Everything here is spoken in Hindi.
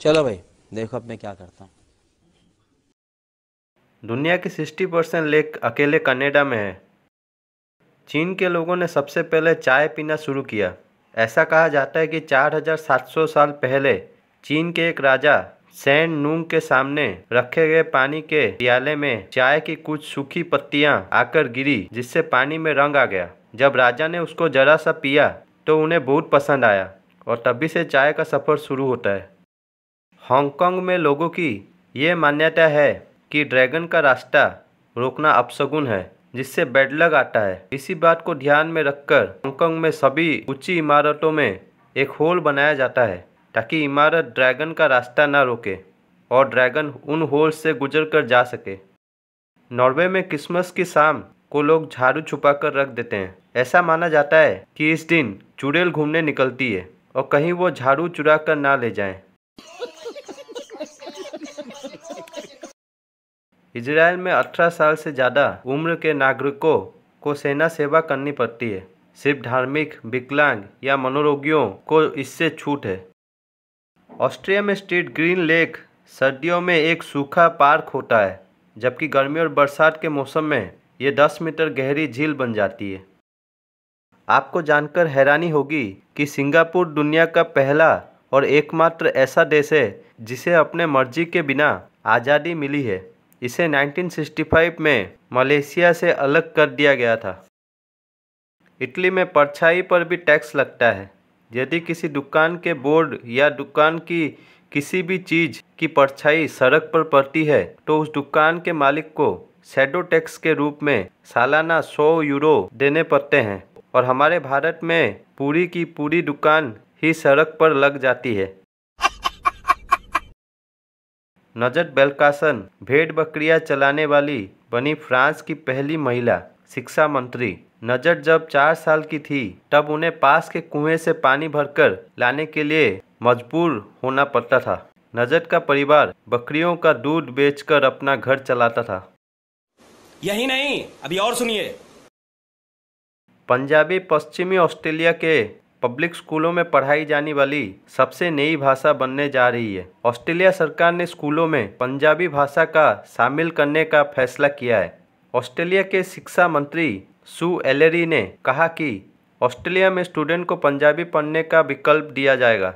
चलो भाई देखो अब मैं क्या करता हूँ दुनिया की सिक्सटी परसेंट लेक अकेले कनेडा में है चीन के लोगों ने सबसे पहले चाय पीना शुरू किया ऐसा कहा जाता है कि 4700 साल पहले चीन के एक राजा सैन नूंग के सामने रखे गए पानी के प्याले में चाय की कुछ सूखी पत्तियां आकर गिरी जिससे पानी में रंग आ गया जब राजा ने उसको जरा सा पिया तो उन्हें बहुत पसंद आया और तभी से चाय का सफ़र शुरू होता है हांगकांग में लोगों की ये मान्यता है कि ड्रैगन का रास्ता रोकना अपशगुन है जिससे बेड लग आता है इसी बात को ध्यान में रखकर हांगकांग में सभी ऊंची इमारतों में एक होल बनाया जाता है ताकि इमारत ड्रैगन का रास्ता ना रोके और ड्रैगन उन होल से गुजर कर जा सके नॉर्वे में क्रिसमस की शाम को लोग झाड़ू छुपा कर रख देते हैं ऐसा माना जाता है कि इस दिन चुड़ैल घूमने निकलती है और कहीं वो झाड़ू चुरा कर ना ले जाएं। इसराइल में 18 साल से ज़्यादा उम्र के नागरिकों को सेना सेवा करनी पड़ती है सिर्फ धार्मिक विकलांग या मनोरोगियों को इससे छूट है ऑस्ट्रिया में स्टेट ग्रीन लेक सर्दियों में एक सूखा पार्क होता है जबकि गर्मी और बरसात के मौसम में ये 10 मीटर गहरी झील बन जाती है आपको जानकर हैरानी होगी कि सिंगापुर दुनिया का पहला और एकमात्र ऐसा देश है जिसे अपने मर्जी के बिना आज़ादी मिली है इसे 1965 में मलेशिया से अलग कर दिया गया था इटली में परछाई पर भी टैक्स लगता है यदि किसी दुकान के बोर्ड या दुकान की किसी भी चीज़ की परछाई सड़क पर पड़ती है तो उस दुकान के मालिक को सेडो टैक्स के रूप में सालाना 100 यूरो देने पड़ते हैं और हमारे भारत में पूरी की पूरी दुकान ही सड़क पर लग जाती है नजत बेलकासन भेड़ बकरियां चलाने वाली बनी फ्रांस की पहली महिला शिक्षा मंत्री नजत जब चार साल की थी तब उन्हें पास के कुएं से पानी भरकर लाने के लिए मजबूर होना पड़ता था नजट का परिवार बकरियों का दूध बेचकर अपना घर चलाता था यही नहीं अभी और सुनिए पंजाबी पश्चिमी ऑस्ट्रेलिया के पब्लिक स्कूलों में पढ़ाई जाने वाली सबसे नई भाषा बनने जा रही है ऑस्ट्रेलिया सरकार ने स्कूलों में पंजाबी भाषा का शामिल करने का फैसला किया है ऑस्ट्रेलिया के शिक्षा मंत्री सू एलेरी ने कहा कि ऑस्ट्रेलिया में स्टूडेंट को पंजाबी पढ़ने का विकल्प दिया जाएगा